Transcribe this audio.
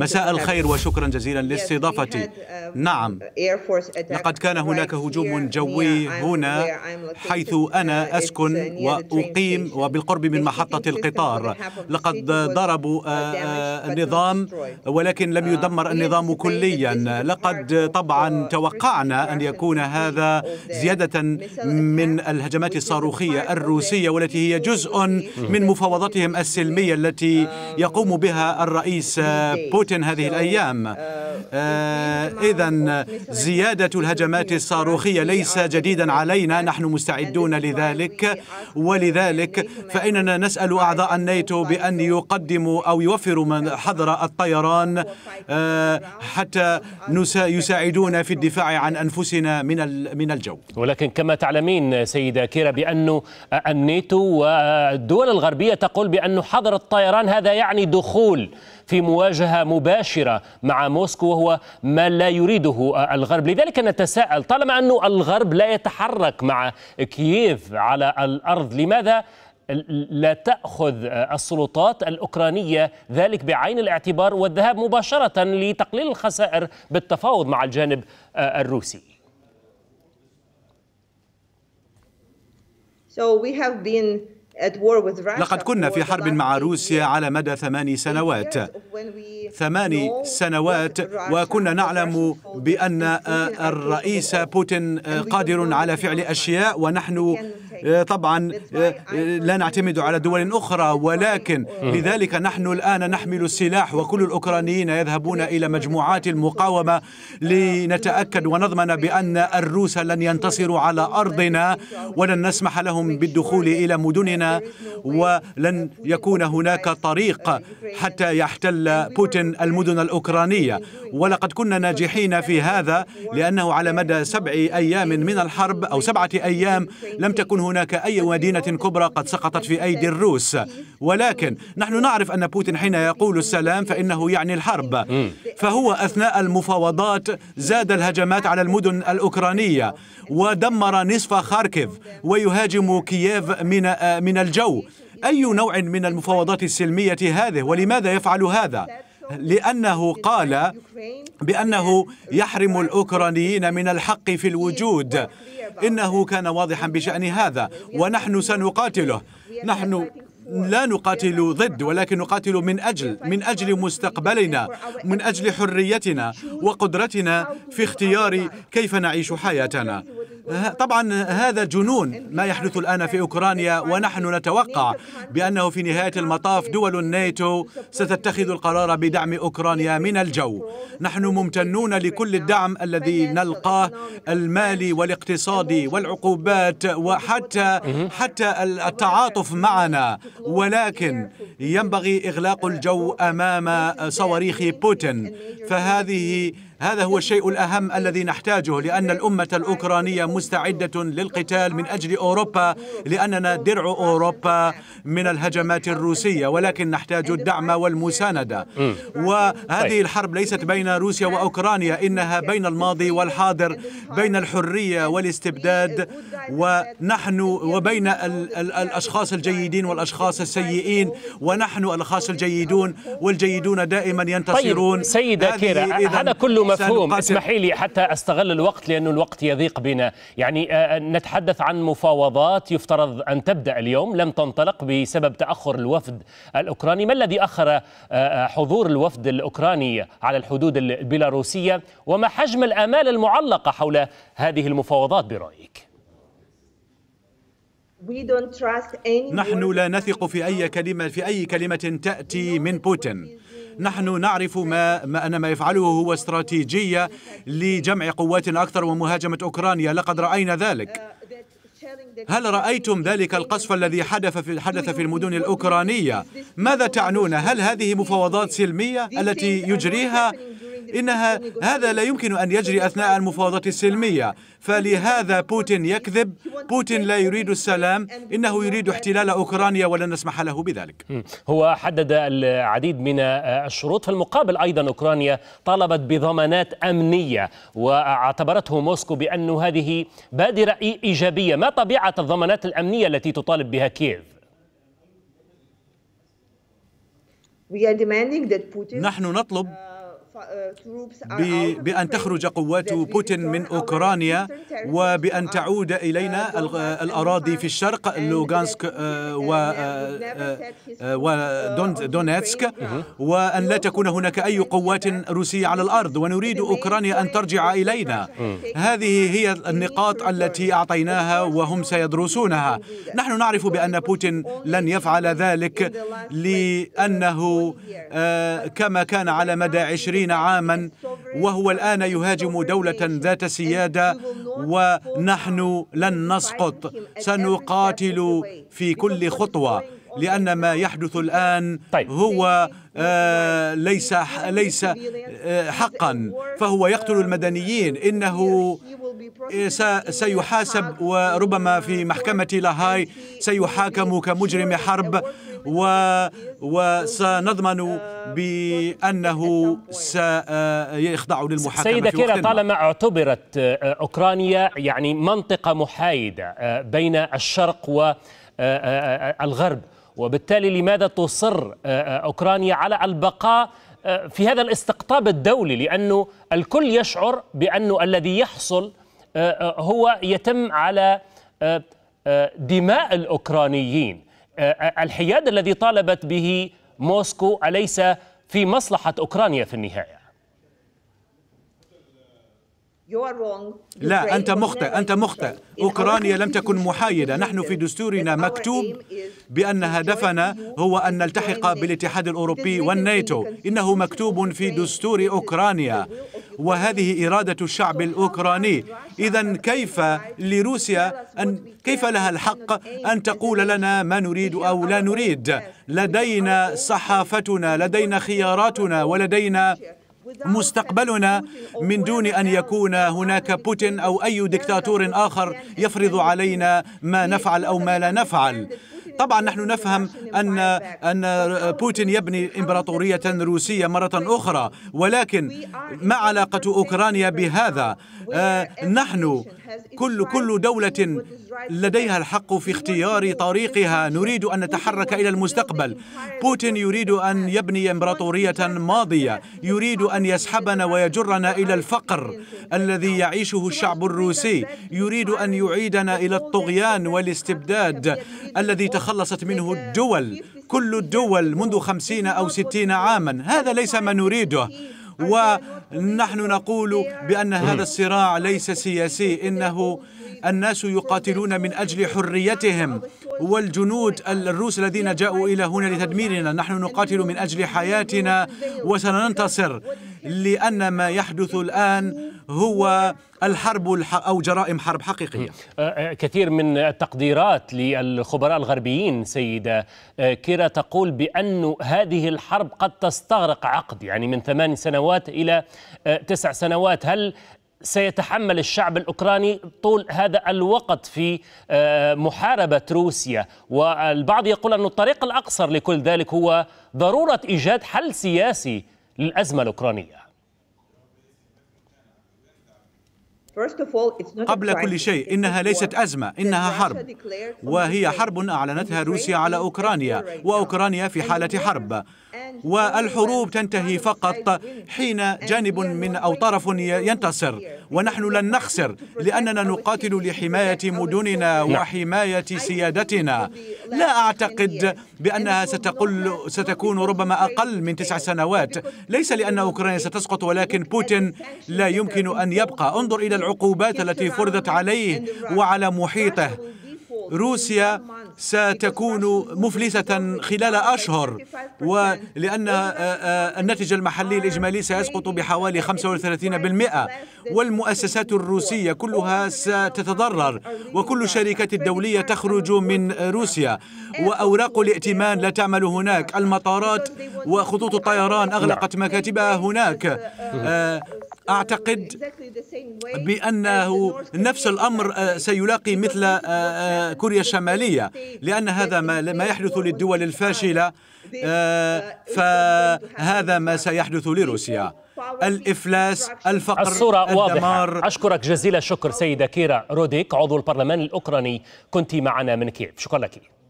مساء الخير وشكرا جزيلا لاستضافتي um, نعم لقد كان هناك هجوم جوي هنا حيث أنا uh, أسكن uh, وأقيم وبالقرب من محطة القطار لقد uh, ضربوا آه، آه، النظام ولكن لم يدمر النظام كليا لقد طبعا توقعنا أن يكون هذا زيادة من الهجمات الصاروخية الروسية والتي هي جزء من مفاوضاتهم السلمية التي يقوم بها um, الرئيس الرئيس بوتين هذه الأيام uh, آه، إذا زيادة الهجمات الصاروخية ليس جديدا علينا نحن مستعدون لذلك ولذلك فإننا نسأل أعضاء الناتو بأن يقدموا أو يوفروا من حظر الطيران آه، حتى يساعدونا في الدفاع عن أنفسنا من من الجو ولكن كما تعلمين سيدة كيرا بأن الناتو والدول الغربية تقول بأن حظر الطيران هذا يعني دخول في مواجهة مباشرة مع موسكو وهو ما لا يريده الغرب لذلك نتساءل طالما أن الغرب لا يتحرك مع كييف على الأرض لماذا لا تأخذ السلطات الأوكرانية ذلك بعين الاعتبار والذهاب مباشرة لتقليل الخسائر بالتفاوض مع الجانب الروسي So we have been لقد كنا في حرب مع روسيا على مدى ثماني سنوات ثماني سنوات وكنا نعلم بأن الرئيس بوتين قادر على فعل أشياء ونحن آه، طبعا آه، آه، لا نعتمد على دول أخرى ولكن لذلك نحن الآن نحمل السلاح وكل الأوكرانيين يذهبون إلى مجموعات المقاومة لنتأكد ونضمن بأن الروس لن ينتصروا على أرضنا ولن نسمح لهم بالدخول إلى مدننا ولن يكون هناك طريق حتى يحتل بوتين المدن الأوكرانية ولقد كنا ناجحين في هذا لأنه على مدى سبع أيام من الحرب أو سبعة أيام لم تكن هناك هناك أي مدينة كبرى قد سقطت في أيدي الروس ولكن نحن نعرف أن بوتين حين يقول السلام فإنه يعني الحرب فهو أثناء المفاوضات زاد الهجمات على المدن الأوكرانية ودمر نصف خاركيف ويهاجم كييف من آه، من الجو أي نوع من المفاوضات السلمية هذه ولماذا يفعل هذا؟ لأنه قال بأنه يحرم الأوكرانيين من الحق في الوجود إنه كان واضحا بشأن هذا ونحن سنقاتله نحن لا نقاتل ضد ولكن نقاتل من أجل من أجل مستقبلنا من أجل حريتنا وقدرتنا في اختيار كيف نعيش حياتنا طبعا هذا جنون ما يحدث الآن في أوكرانيا ونحن نتوقع بأنه في نهاية المطاف دول الناتو ستتخذ القرار بدعم أوكرانيا من الجو نحن ممتنون لكل الدعم الذي نلقاه المالي والاقتصادي والعقوبات وحتى حتى التعاطف معنا ولكن ينبغي إغلاق الجو أمام صواريخ بوتين فهذه هذا هو الشيء الأهم الذي نحتاجه لأن الأمة الأوكرانية مستعدة للقتال من أجل أوروبا لأننا درع أوروبا من الهجمات الروسية ولكن نحتاج الدعم والمساندة وهذه طيب. الحرب ليست بين روسيا وأوكرانيا إنها بين الماضي والحاضر بين الحرية والاستبداد ونحن وبين الأشخاص الجيدين والأشخاص السيئين ونحن الأشخاص الجيدون والجيدون دائما طيب، ينتصرون طيب سيدة كيرا هذا كل ما مفهوم اسمحي لي حتى استغل الوقت لانه الوقت يضيق بنا يعني آه، آه، نتحدث عن مفاوضات يفترض أن تبدأ اليوم لم تنطلق بسبب تأخر الوفد الأوكراني ما الذي أخر آه، حضور الوفد الأوكراني على الحدود البيلاروسية وما حجم الآمال المعلقة حول هذه المفاوضات برأيك؟ نحن لا نثق في أي كلمة في أي كلمة تأتي من بوتين نحن نعرف ما, ما أن ما يفعله هو استراتيجية لجمع قوات أكثر ومهاجمة أوكرانيا لقد رأينا ذلك هل رأيتم ذلك القصف الذي حدث في حدث في المدن الأوكرانية؟ ماذا تعنون؟ هل هذه مفاوضات سلمية التي يجريها إنها هذا لا يمكن أن يجري أثناء المفاوضات السلمية فلهذا بوتين يكذب بوتين لا يريد السلام إنه يريد احتلال أوكرانيا ولن نسمح له بذلك هو حدد العديد من الشروط في المقابل أيضا أوكرانيا طالبت بضمانات أمنية واعتبرته موسكو بأن هذه بادرة إيجابية ما طبيعة الضمانات الأمنية التي تطالب بها كييف نحن نطلب uh, بأن تخرج قوات بوتين من أوكرانيا وبأن تعود إلينا الأراضي في الشرق لوغانسك آه، ودونيتسك آه، آه، وأن لا تكون هناك أي قوات روسية على الأرض ونريد أوكرانيا أن ترجع إلينا هذه هي النقاط التي أعطيناها وهم سيدرسونها نحن نعرف بأن بوتين لن يفعل ذلك لأنه كما كان على مدى عشرين عشرين عاما وهو الآن يهاجم دولة ذات سيادة ونحن لن نسقط سنقاتل في كل خطوة لأن ما يحدث الآن طيب. هو آه ليس ليس آه حقا فهو يقتل المدنيين إنه إيه، سيحاسب وربما في محكمة لاهاي سيحاكم كمجرم حرب و وسنضمن آه، بأنه سيخضع آه، للمحاكمة سيدة كيرا طالما اعتبرت آه، أوكرانيا يعني منطقة محايدة بين الشرق والغرب وبالتالي لماذا تصر أوكرانيا على البقاء في هذا الاستقطاب الدولي لأنه الكل يشعر بأنه الذي يحصل آه، هو يتم على آه، آه، دماء الأوكرانيين الحياد الذي طالبت به موسكو أليس في مصلحة أوكرانيا في النهاية لا أنت مخطئ أنت مخطئ أوكرانيا لم تكن محايدة نحن في دستورنا مكتوب بأن هدفنا هو أن نلتحق بالاتحاد الأوروبي والناتو إنه مكتوب في دستور أوكرانيا وهذه إرادة الشعب الأوكراني إذا كيف لروسيا أن كيف لها الحق أن تقول لنا ما نريد أو لا نريد لدينا صحافتنا لدينا خياراتنا ولدينا مستقبلنا من دون أن يكون هناك بوتين أو أي دكتاتور آخر يفرض علينا ما نفعل أو ما لا نفعل طبعا نحن نفهم أن أن بوتين يبني إمبراطورية روسية مرة أخرى ولكن ما علاقة أوكرانيا بهذا آه، نحن كل كل دولة لديها الحق في اختيار طريقها نريد أن نتحرك إلى المستقبل بوتين يريد أن يبني إمبراطورية ماضية يريد أن يسحبنا ويجرنا إلى الفقر الذي يعيشه الشعب الروسي يريد أن يعيدنا إلى الطغيان والاستبداد الذي تخ تخلصت منه الدول كل الدول منذ خمسين أو ستين عاما هذا ليس ما نريده ونحن نقول بأن هذا الصراع ليس سياسي إنه الناس يقاتلون من أجل حريتهم والجنود الروس الذين جاءوا إلى هنا لتدميرنا نحن نقاتل من أجل حياتنا وسننتصر لأن ما يحدث الآن هو الحرب أو جرائم حرب حقيقية آه، آه، كثير من التقديرات للخبراء الغربيين سيدة آه، كيرا تقول بأن هذه الحرب قد تستغرق عقد يعني من ثمان سنوات إلى تسع سنوات هل سيتحمل الشعب الاوكراني طول هذا الوقت في آه، محاربه روسيا والبعض يقول ان الطريق الاقصر لكل ذلك هو ضروره ايجاد حل سياسي للازمه الاوكرانيه قبل كل شيء إنها ليست أزمة إنها حرب وهي حرب أعلنتها روسيا على أوكرانيا وأوكرانيا في حالة حرب والحروب تنتهي فقط حين جانب من أو طرف ينتصر ونحن لن نخسر لأننا نقاتل لحماية مدننا نعم. وحماية سيادتنا لا أعتقد بأنها ستقل ستكون ربما أقل من تسع سنوات ليس لأن أوكرانيا ستسقط ولكن بوتين لا يمكن أن يبقى انظر إلى العقوبات التي فرضت عليه وعلى محيطه روسيا ستكون مفلسة خلال أشهر ولأن آه، آه، الناتج المحلي الإجمالي سيسقط بحوالي 35% والمؤسسات الروسية كلها ستتضرر وكل الشركات الدولية تخرج من روسيا وأوراق الائتمان لا تعمل هناك المطارات وخطوط الطيران أغلقت مكاتبها هناك آه، أعتقد بأنه نفس الأمر آه، سيلاقي مثل آه، آه، كوريا الشمالية لأن هذا ما يحدث للدول الفاشلة فهذا ما سيحدث لروسيا الافلاس الفقر الصوره الدمار. واضحه اشكرك جزيل الشكر سيده كيرا روديك عضو البرلمان الاوكراني كنت معنا من كييف شكرا لك